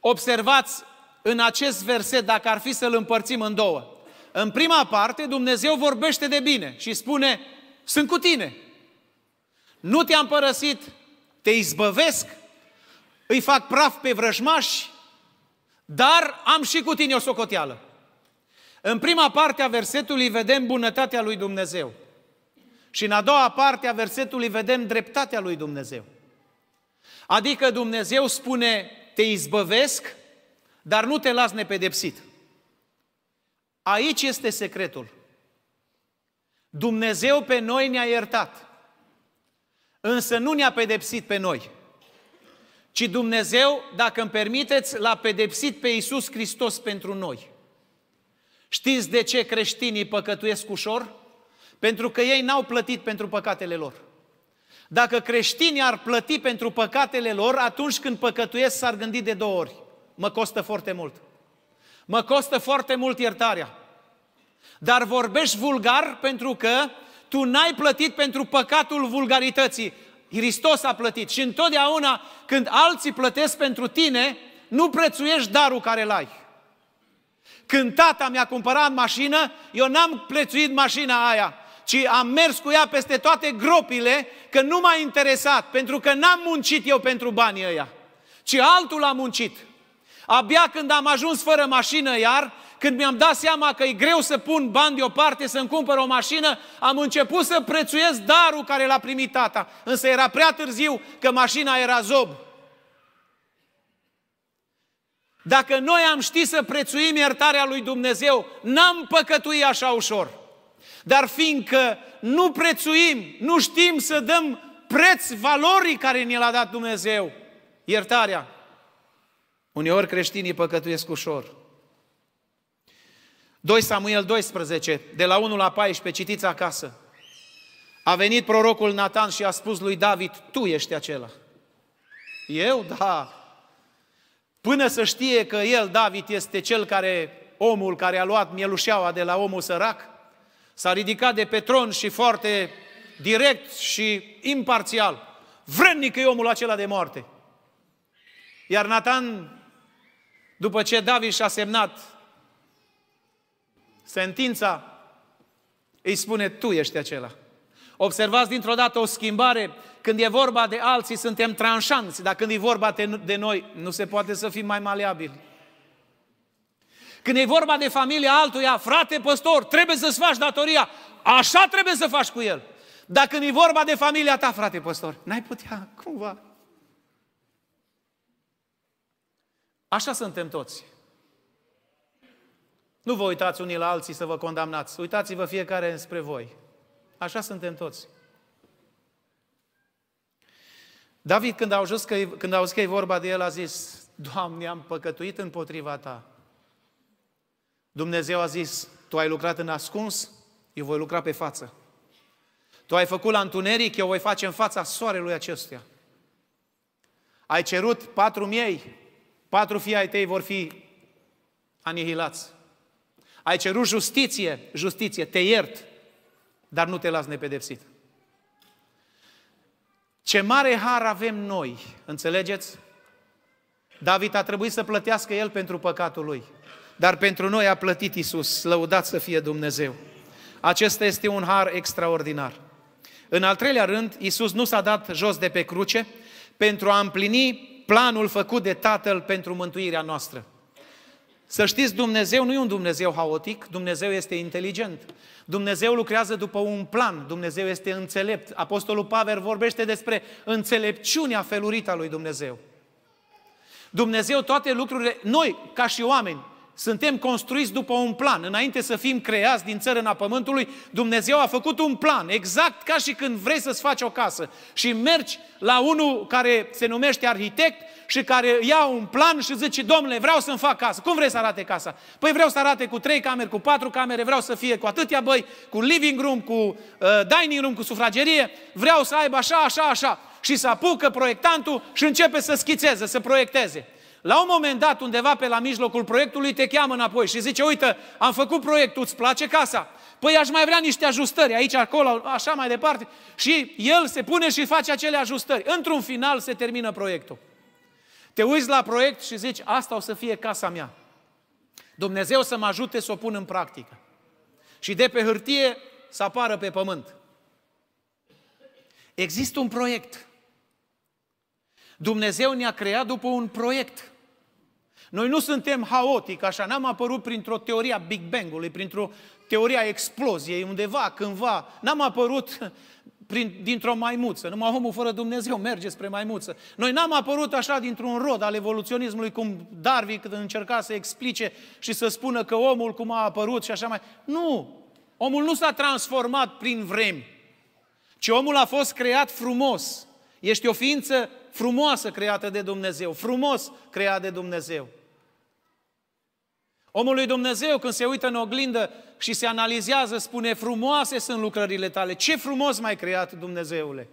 Observați în acest verset, dacă ar fi să-l împărțim în două. În prima parte, Dumnezeu vorbește de bine și spune, sunt cu tine. Nu te-am părăsit, te izbăvesc, îi fac praf pe vrăjmași, dar am și cu tine o socoteală. În prima parte a versetului vedem bunătatea lui Dumnezeu. Și în a doua parte a versetului vedem dreptatea lui Dumnezeu. Adică Dumnezeu spune, te izbăvesc, dar nu te las nepedepsit. Aici este secretul. Dumnezeu pe noi ne-a iertat, însă nu ne-a pedepsit pe noi, ci Dumnezeu, dacă îmi permiteți, l-a pedepsit pe Iisus Hristos pentru noi. Știți de ce creștinii păcătuiesc ușor? Pentru că ei n-au plătit pentru păcatele lor. Dacă creștinii ar plăti pentru păcatele lor, atunci când păcătuiesc s-ar gândi de două ori mă costă foarte mult. Mă costă foarte mult iertarea. Dar vorbești vulgar pentru că tu n-ai plătit pentru păcatul vulgarității. Hristos a plătit. Și întotdeauna când alții plătesc pentru tine, nu prețuiești darul care l-ai. Când tata mi-a cumpărat mașină, eu n-am prețuit mașina aia, ci am mers cu ea peste toate gropile, că nu m-a interesat, pentru că n-am muncit eu pentru banii ăia, ci altul a muncit. Abia când am ajuns fără mașină iar, când mi-am dat seama că e greu să pun bani deoparte, să-mi cumpăr o mașină, am început să prețuiesc darul care l-a primit tata. Însă era prea târziu că mașina era zob. Dacă noi am ști să prețuim iertarea lui Dumnezeu, n-am păcătui așa ușor. Dar fiindcă nu prețuim, nu știm să dăm preț valorii care ne l-a dat Dumnezeu, iertarea, Uneori creștinii păcătuiesc ușor. 2 Samuel 12, de la 1 la 14, citiți acasă. A venit prorocul Nathan și a spus lui David, tu ești acela. Eu? Da. Până să știe că el, David, este cel care, omul care a luat mielușeaua de la omul sărac, s-a ridicat de pe tron și foarte direct și imparțial. Vrednic e omul acela de moarte. Iar Nathan. După ce David și-a semnat sentința, îi spune, tu ești acela. Observați dintr-o dată o schimbare. Când e vorba de alții, suntem tranșanți, dar când e vorba de noi, nu se poate să fim mai maleabili. Când e vorba de familia altuia, frate păstor, trebuie să-ți faci datoria. Așa trebuie să faci cu el. Dar când e vorba de familia ta, frate păstor, n-ai putea, cumva, Așa suntem toți. Nu vă uitați unii la alții să vă condamnați. Uitați-vă fiecare spre voi. Așa suntem toți. David, când a auzit că, când a auzit că e vorba de el, a zis, Doamne, am păcătuit împotriva Ta. Dumnezeu a zis, Tu ai lucrat în ascuns, eu voi lucra pe față. Tu ai făcut la întuneric, eu voi face în fața soarelui acestuia. Ai cerut patru miei, Patru fii ai tăi vor fi anihilați. Ai cerut justiție, justiție, te iert, dar nu te las nepedepsit. Ce mare har avem noi, înțelegeți? David a trebuit să plătească el pentru păcatul lui, dar pentru noi a plătit Isus, lăudat să fie Dumnezeu. Acesta este un har extraordinar. În al treilea rând, Isus nu s-a dat jos de pe cruce pentru a împlini planul făcut de Tatăl pentru mântuirea noastră. Să știți, Dumnezeu nu e un Dumnezeu haotic, Dumnezeu este inteligent. Dumnezeu lucrează după un plan, Dumnezeu este înțelept. Apostolul Pavel vorbește despre înțelepciunea felurită a lui Dumnezeu. Dumnezeu toate lucrurile, noi ca și oameni, suntem construiți după un plan. Înainte să fim creați din țărâna pământului, Dumnezeu a făcut un plan, exact ca și când vrei să-ți faci o casă. Și mergi la unul care se numește arhitect și care ia un plan și zice, domnule, vreau să-mi fac casă. Cum vrei să arate casa? Păi vreau să arate cu trei camere, cu patru camere, vreau să fie cu atâtea băi, cu living room, cu uh, dining room, cu sufragerie, vreau să aibă așa, așa, așa. Și să apucă proiectantul și începe să schițeze, să proiecteze. La un moment dat, undeva pe la mijlocul proiectului, te cheamă înapoi și zice, uite, am făcut proiectul, îți place casa? Păi aș mai vrea niște ajustări aici, acolo, așa mai departe. Și el se pune și face acele ajustări. Într-un final se termină proiectul. Te uiți la proiect și zici, asta o să fie casa mea. Dumnezeu să mă ajute să o pun în practică. Și de pe hârtie să apară pe pământ. Există un proiect. Dumnezeu ne-a creat după un proiect. Noi nu suntem haotic, așa, n-am apărut printr-o teorie a Big Bang-ului, printr-o teorie a exploziei undeva, cândva, n-am apărut prin, dintr-o maimuță. Numai omul fără Dumnezeu merge spre maimuță. Noi n-am apărut așa dintr-un rod al evoluționismului, cum Darwin când încerca să explice și să spună că omul cum a apărut și așa mai... Nu! Omul nu s-a transformat prin vremi, ci omul a fost creat frumos. Ești o ființă frumoasă creată de Dumnezeu, frumos creat de Dumnezeu. Omul lui Dumnezeu când se uită în oglindă și se analizează, spune, frumoase sunt lucrările tale. Ce frumos mai creat, Dumnezeule!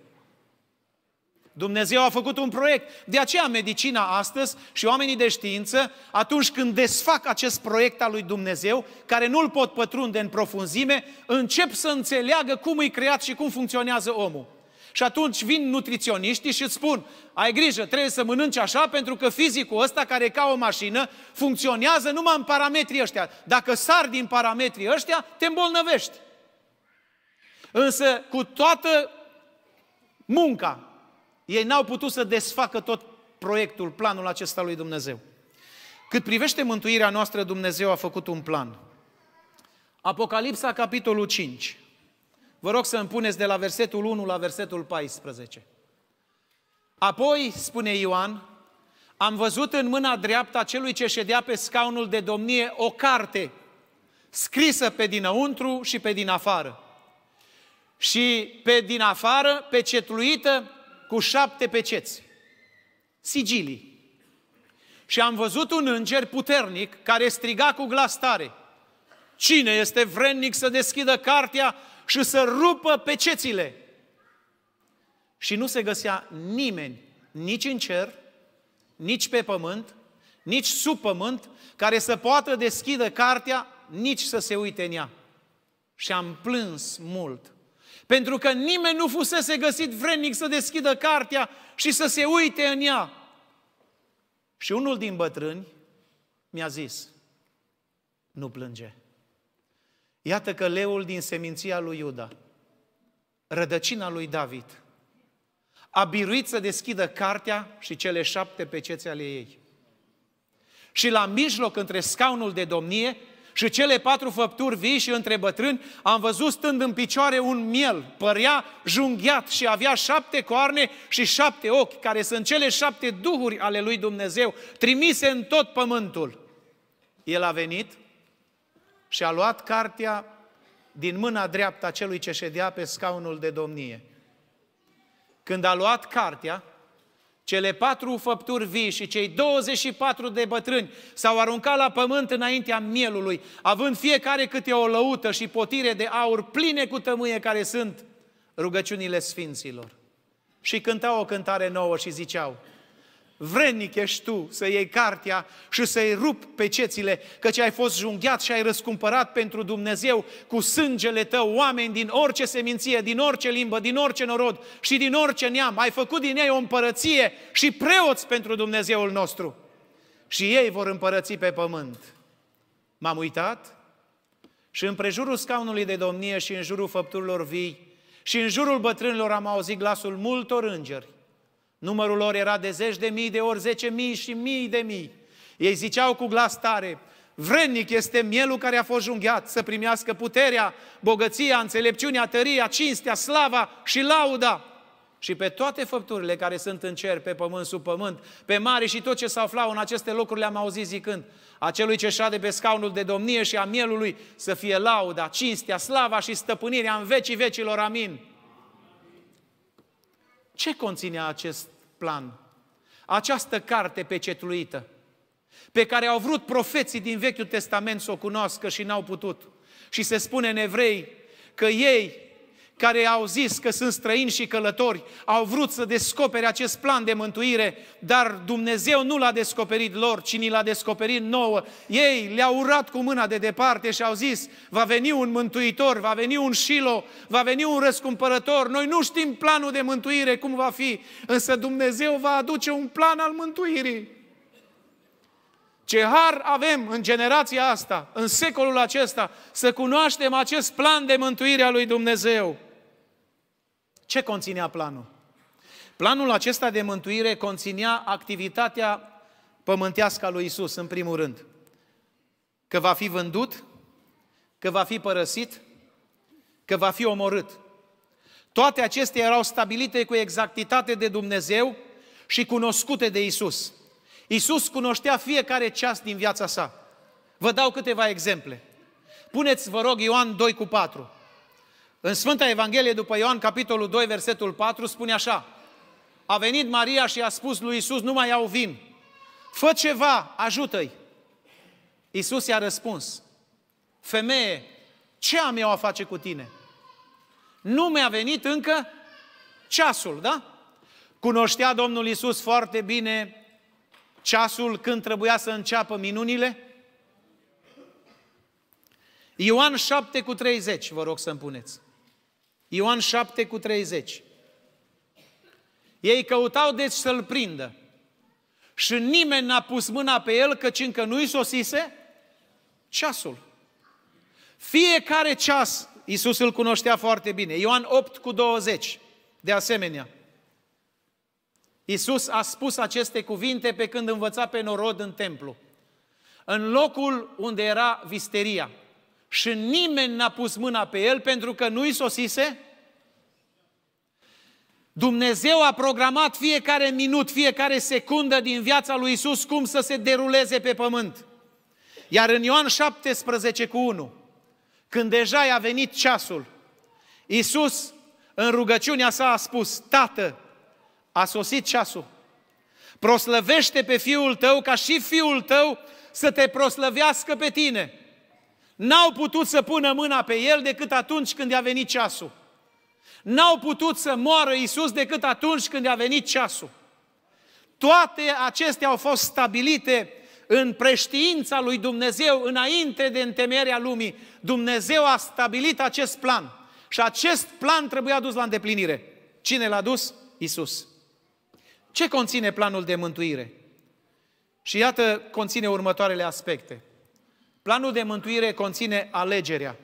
Dumnezeu a făcut un proiect. De aceea medicina astăzi și oamenii de știință, atunci când desfac acest proiect al lui Dumnezeu, care nu-l pot pătrunde în profunzime, încep să înțeleagă cum e creat și cum funcționează omul. Și atunci vin nutriționiștii și îți spun, ai grijă, trebuie să mănânci așa pentru că fizicul ăsta care e ca o mașină funcționează numai în parametrii ăștia. Dacă sar din parametrii ăștia, te îmbolnăvești. Însă cu toată munca, ei n-au putut să desfacă tot proiectul, planul acesta lui Dumnezeu. Cât privește mântuirea noastră, Dumnezeu a făcut un plan. Apocalipsa, capitolul 5. Vă rog să îmi puneți de la versetul 1 la versetul 14. Apoi, spune Ioan, am văzut în mâna dreapta celui ce ședea pe scaunul de domnie o carte scrisă pe dinăuntru și pe din afară. Și pe din afară pecetluită cu șapte peceți, sigilii. Și am văzut un înger puternic care striga cu glas tare. Cine este vrennic să deschidă cartea și să rupă pecețile. Și nu se găsea nimeni, nici în cer, nici pe pământ, nici sub pământ, care să poată deschidă cartea, nici să se uite în ea. Și am plâns mult, pentru că nimeni nu fusese găsit vrednic să deschidă cartea și să se uite în ea. Și unul din bătrâni mi-a zis, nu plânge. Iată că leul din seminția lui Iuda, rădăcina lui David, a biruit să deschidă cartea și cele șapte pecețe ale ei. Și la mijloc, între scaunul de domnie și cele patru făpturi vii și între bătrâni, am văzut stând în picioare un miel, părea junghiat și avea șapte coarne și șapte ochi, care sunt cele șapte duhuri ale lui Dumnezeu, trimise în tot pământul. El a venit și a luat cartea din mâna dreaptă a celui ce ședea pe scaunul de domnie. Când a luat cartea, cele patru făpturi vii și cei 24 de bătrâni s-au aruncat la pământ înaintea mielului, având fiecare câte o lăută și potire de aur pline cu tămâie care sunt rugăciunile sfinților. Și cântau o cântare nouă și ziceau, Vrednic ești tu să iei cartea și să-i rup pe cețile, căci ai fost junghiat și ai răscumpărat pentru Dumnezeu cu sângele tău oameni din orice seminție, din orice limbă, din orice norod și din orice neam. Ai făcut din ei o împărăție și preoți pentru Dumnezeul nostru. Și ei vor împărăți pe pământ. M-am uitat și în prejurul scaunului de domnie și în jurul făpturilor vii și în jurul bătrânilor am auzit glasul multor îngeri Numărul lor era de zeci de mii, de ori zece mii și mii de mii. Ei ziceau cu glas tare, vrednic este mielul care a fost junghiat să primească puterea, bogăția, înțelepciunea, tăria, cinstea, slava și lauda și pe toate făpturile care sunt în cer, pe pământ, sub pământ, pe mare și tot ce se aflau în aceste locuri le-am auzit zicând, acelui ce șade pe scaunul de domnie și a mielului să fie lauda, cinstea, slava și stăpânirea în vecii vecilor, amin. Ce conținea acest plan? Această carte pecetluită, pe care au vrut profeții din Vechiul Testament să o cunoască și n-au putut. Și se spune în evrei că ei care au zis că sunt străini și călători, au vrut să descopere acest plan de mântuire, dar Dumnezeu nu l-a descoperit lor, ci ni l-a descoperit nouă. Ei le-au urat cu mâna de departe și au zis, va veni un mântuitor, va veni un șilo, va veni un răscumpărător, noi nu știm planul de mântuire cum va fi, însă Dumnezeu va aduce un plan al mântuirii. Ce har avem în generația asta, în secolul acesta, să cunoaștem acest plan de mântuire a lui Dumnezeu. Ce conținea planul? Planul acesta de mântuire conținea activitatea pământească a lui Isus, în primul rând. Că va fi vândut, că va fi părăsit, că va fi omorât. Toate acestea erau stabilite cu exactitate de Dumnezeu și cunoscute de Isus. Isus cunoștea fiecare ceas din viața sa. Vă dau câteva exemple. Puneți, vă rog, Ioan 2 cu 4. În Sfânta Evanghelie după Ioan, capitolul 2, versetul 4, spune așa. A venit Maria și a spus lui Isus, nu mai au vin. Fă ceva, ajută-i. Isus i-a răspuns, femeie, ce am eu a face cu tine? Nu mi-a venit încă ceasul, da? Cunoștea Domnul Isus foarte bine ceasul când trebuia să înceapă minunile? Ioan 7 cu 30, vă rog să-mi puneți. Ioan 7 cu 30. Ei căutau deci să-l prindă. Și nimeni n-a pus mâna pe el, căci încă nu-i sosise ceasul. Fiecare ceas, Iisus îl cunoștea foarte bine. Ioan 8 cu 20, de asemenea. Iisus a spus aceste cuvinte pe când învăța pe norod în templu. În locul unde era visteria, și nimeni n-a pus mâna pe el pentru că nu-i sosise? Dumnezeu a programat fiecare minut, fiecare secundă din viața lui Isus cum să se deruleze pe pământ. Iar în Ioan 17 cu 1, când deja i-a venit ceasul, Isus în rugăciunea sa a spus, Tată, a sosit ceasul, proslăvește pe Fiul tău ca și Fiul tău să te proslăvească pe tine. N-au putut să pună mâna pe el decât atunci când i-a venit ceasul. N-au putut să moară Isus decât atunci când i-a venit ceasul. Toate acestea au fost stabilite în preștiința lui Dumnezeu înainte de întemeierea lumii. Dumnezeu a stabilit acest plan și acest plan trebuia dus la îndeplinire. Cine l-a dus? Isus. Ce conține planul de mântuire? Și iată, conține următoarele aspecte. Planul de mântuire conține alegerea.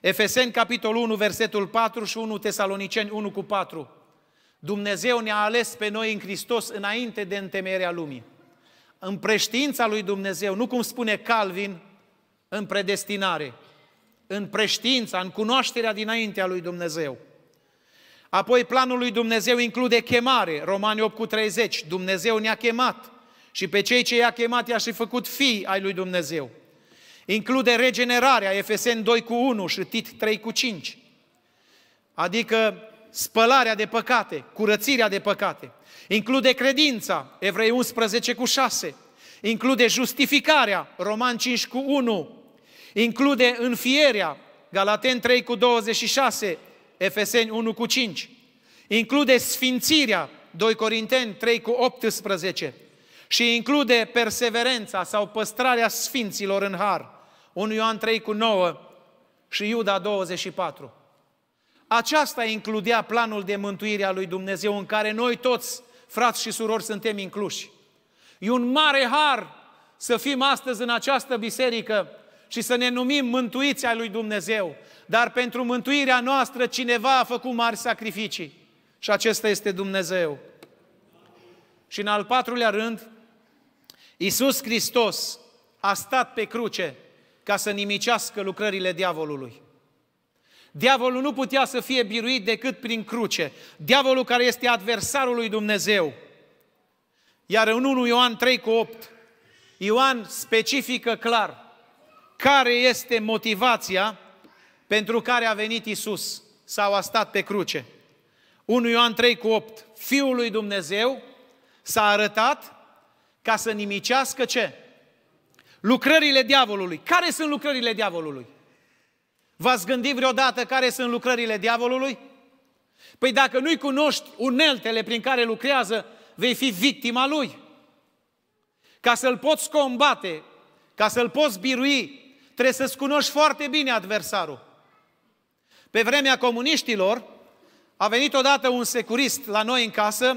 Efeseni, capitolul 1, versetul 4 și 1 Tesaloniceni 1 cu 4. Dumnezeu ne-a ales pe noi în Hristos înainte de întemeierea lumii. În preștiința lui Dumnezeu, nu cum spune Calvin, în predestinare, în preștiința, în cunoașterea dinaintea lui Dumnezeu. Apoi planul lui Dumnezeu include chemare, Romani 8 cu 30, Dumnezeu ne-a chemat și pe cei ce i-a chemat i-a și făcut fii ai lui Dumnezeu. Include regenerarea, Efeseni 2 cu 1 și Tit 3 cu 5. Adică spălarea de păcate, curățirea de păcate. Include credința, Evrei 11 cu 6. Include justificarea, Roman 5 cu 1. Include înfierea, Galaten 3 cu 26, Efeseni 1 cu 5. Include sfințirea, 2 Corinteni 3 cu 18 și include perseverența sau păstrarea sfinților în har. 1 Ioan 3 cu 9 și Iuda 24. Aceasta includea planul de mântuire a lui Dumnezeu în care noi toți, frați și surori, suntem incluși. E un mare har să fim astăzi în această biserică și să ne numim mântuiți ai lui Dumnezeu. Dar pentru mântuirea noastră cineva a făcut mari sacrificii și acesta este Dumnezeu. Și în al patrulea rând, Iisus Hristos a stat pe cruce ca să nimicească lucrările diavolului. Diavolul nu putea să fie biruit decât prin cruce. Diavolul care este adversarul lui Dumnezeu. Iar în 1 Ioan 3 cu 8, Ioan specifică clar care este motivația pentru care a venit Isus sau a stat pe cruce. 1 Ioan 3 cu 8, Fiul lui Dumnezeu s-a arătat ca să nimicească ce? Lucrările diavolului. Care sunt lucrările diavolului? V-ați gândit vreodată care sunt lucrările diavolului? Păi dacă nu-i cunoști uneltele prin care lucrează, vei fi victima lui. Ca să-l poți combate, ca să-l poți birui, trebuie să-ți cunoști foarte bine adversarul. Pe vremea comuniștilor, a venit odată un securist la noi în casă,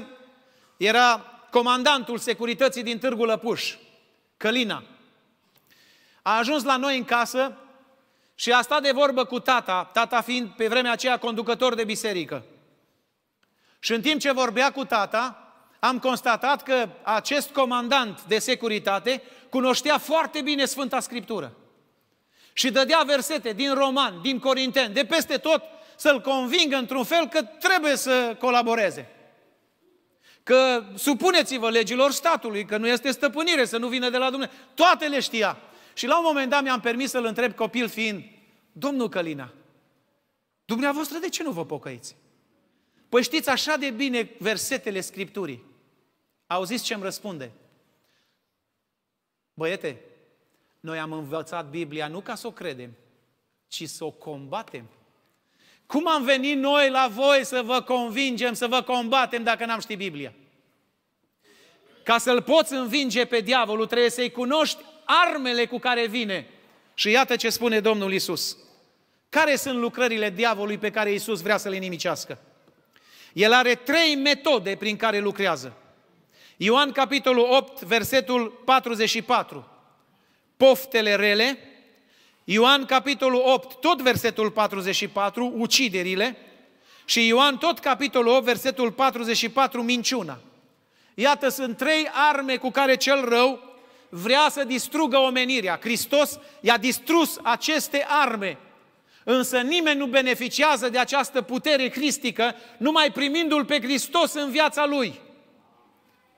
era comandantul securității din Târgu Lăpuș, Călina. A ajuns la noi în casă și a stat de vorbă cu tata, tata fiind pe vremea aceea conducător de biserică. Și în timp ce vorbea cu tata, am constatat că acest comandant de securitate cunoștea foarte bine Sfânta Scriptură. Și dădea versete din roman, din corinten, de peste tot, să-l convingă într-un fel că trebuie să colaboreze. Că supuneți-vă legilor statului, că nu este stăpânire, să nu vină de la Dumnezeu. Toate le știa. Și la un moment dat mi-am permis să-l întreb copil fiind, Domnul Călina, dumneavoastră de ce nu vă pocăiți? Păi știți așa de bine versetele Scripturii. Auziți ce îmi răspunde? Băiete, noi am învățat Biblia nu ca să o credem, ci să o combatem. Cum am venit noi la voi să vă convingem, să vă combatem dacă n-am ști Biblia? Ca să-l poți învinge pe diavolul, trebuie să-i cunoști armele cu care vine. Și iată ce spune Domnul Isus. Care sunt lucrările diavolului pe care Isus vrea să le nimicească? El are trei metode prin care lucrează. Ioan capitolul 8, versetul 44. Poftele rele. Ioan capitolul 8, tot versetul 44, uciderile. Și Ioan tot capitolul 8, versetul 44, minciuna. Iată, sunt trei arme cu care cel rău vrea să distrugă omenirea. Hristos i-a distrus aceste arme. Însă nimeni nu beneficiază de această putere cristică numai primindu-L pe Hristos în viața Lui.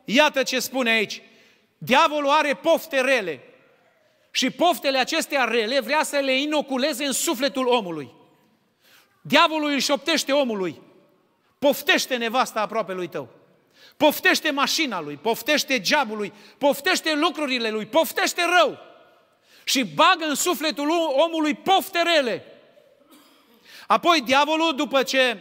Iată ce spune aici. Diavolul are pofte rele și poftele acestea rele vrea să le inoculeze în sufletul omului. Diavolul îi șoptește omului, poftește nevasta aproape lui tău. Poftește mașina lui, poftește geabul lui, poftește lucrurile lui, poftește rău. Și bagă în sufletul omului pofterele. Apoi diavolul, după ce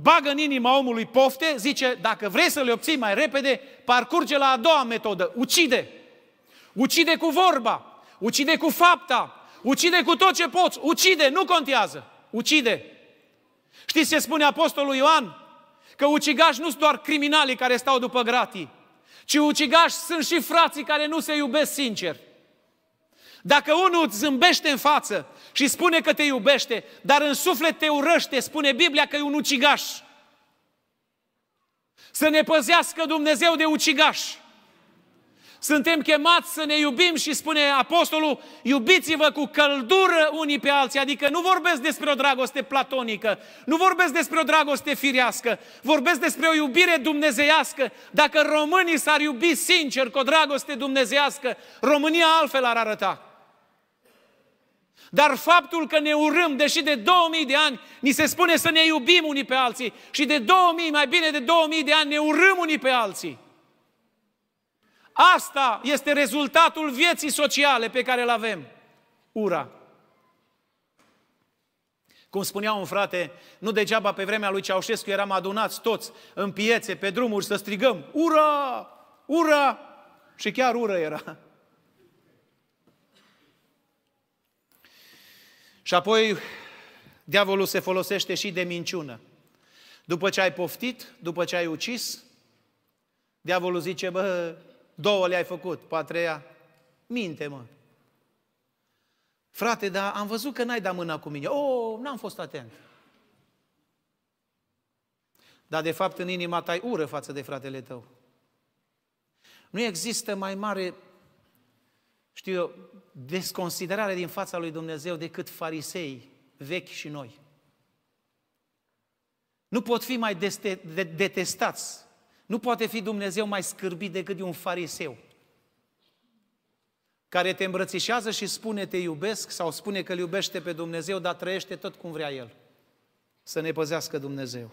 bagă în inima omului pofte, zice, dacă vrei să le obții mai repede, parcurge la a doua metodă, ucide. Ucide cu vorba, ucide cu fapta, ucide cu tot ce poți, ucide, nu contează, ucide. Știți ce spune Apostolul Ioan? că ucigași nu sunt doar criminalii care stau după gratii, ci ucigași sunt și frații care nu se iubesc sincer. Dacă unul îți zâmbește în față și spune că te iubește, dar în suflet te urăște, spune Biblia că e un ucigaș. Să ne păzească Dumnezeu de ucigași. Suntem chemați să ne iubim și spune apostolul, iubiți-vă cu căldură unii pe alții, adică nu vorbesc despre o dragoste platonică, nu vorbesc despre o dragoste firească, vorbesc despre o iubire dumnezeiască. Dacă românii s-ar iubi sincer cu o dragoste dumnezeiască, România altfel ar arăta. Dar faptul că ne urâm, deși de 2000 de ani ni se spune să ne iubim unii pe alții și de 2000, mai bine de 2000 de ani ne urâm unii pe alții, Asta este rezultatul vieții sociale pe care îl avem. Ura. Cum spunea un frate, nu degeaba pe vremea lui Ceaușescu eram adunați toți în piețe, pe drumuri, să strigăm, ura, ura, și chiar ură era. Și apoi diavolul se folosește și de minciună. După ce ai poftit, după ce ai ucis, diavolul zice, bă, Două le-ai făcut, pe a treia, minte mă. Frate, dar am văzut că n-ai dat mâna cu mine. Oh, n-am fost atent. Dar de fapt în inima ta ai ură față de fratele tău. Nu există mai mare, știu eu, desconsiderare din fața lui Dumnezeu decât farisei vechi și noi. Nu pot fi mai detestați nu poate fi Dumnezeu mai scârbit decât de un fariseu care te îmbrățișează și spune te iubesc sau spune că îl iubește pe Dumnezeu, dar trăiește tot cum vrea El. Să ne păzească Dumnezeu.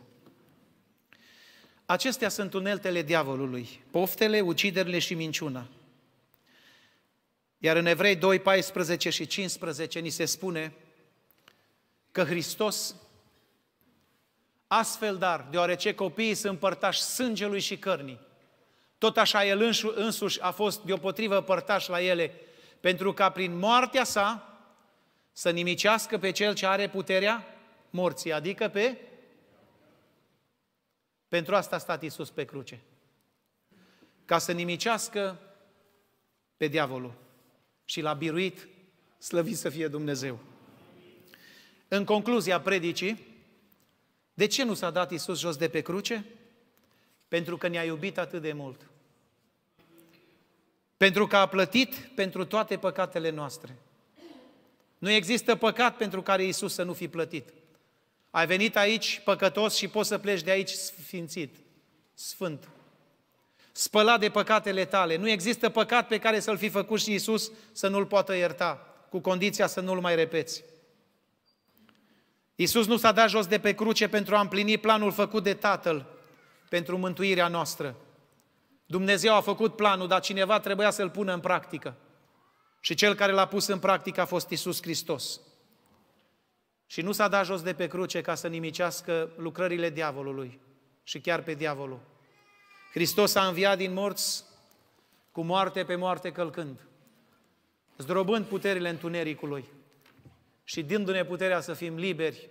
Acestea sunt uneltele diavolului, poftele, uciderile și minciuna. Iar în Evrei 2, 14 și 15 ni se spune că Hristos Astfel dar, deoarece copiii sunt părtași sângelui și cărnii, tot așa el însuși a fost deopotrivă părtaș la ele, pentru ca prin moartea sa să nimicească pe cel ce are puterea morții, adică pe... Pentru asta a stat Iisus pe cruce. Ca să nimicească pe diavolul. Și l-a biruit, slăvit să fie Dumnezeu. În concluzia predicii, de ce nu s-a dat Isus jos de pe cruce? Pentru că ne-a iubit atât de mult. Pentru că a plătit pentru toate păcatele noastre. Nu există păcat pentru care Isus să nu fi plătit. Ai venit aici păcătos și poți să pleci de aici sfințit, sfânt, spălat de păcatele tale. Nu există păcat pe care să-l fi făcut și Isus să nu-l poată ierta, cu condiția să nu-l mai repeți. Iisus nu s-a dat jos de pe cruce pentru a împlini planul făcut de Tatăl pentru mântuirea noastră. Dumnezeu a făcut planul, dar cineva trebuia să-l pună în practică. Și cel care l-a pus în practică a fost Iisus Hristos. Și nu s-a dat jos de pe cruce ca să nimicească lucrările diavolului și chiar pe diavolul. Hristos a înviat din morți cu moarte pe moarte călcând, zdrobând puterile întunericului și dându-ne puterea să fim liberi,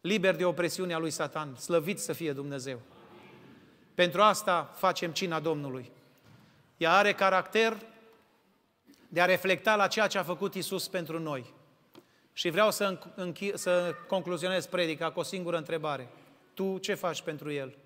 liberi de opresiunea lui Satan, slăvit să fie Dumnezeu. Pentru asta facem cina Domnului. Ea are caracter de a reflecta la ceea ce a făcut Isus pentru noi. Și vreau să, închi- să concluzionez predica cu o singură întrebare. Tu ce faci pentru El?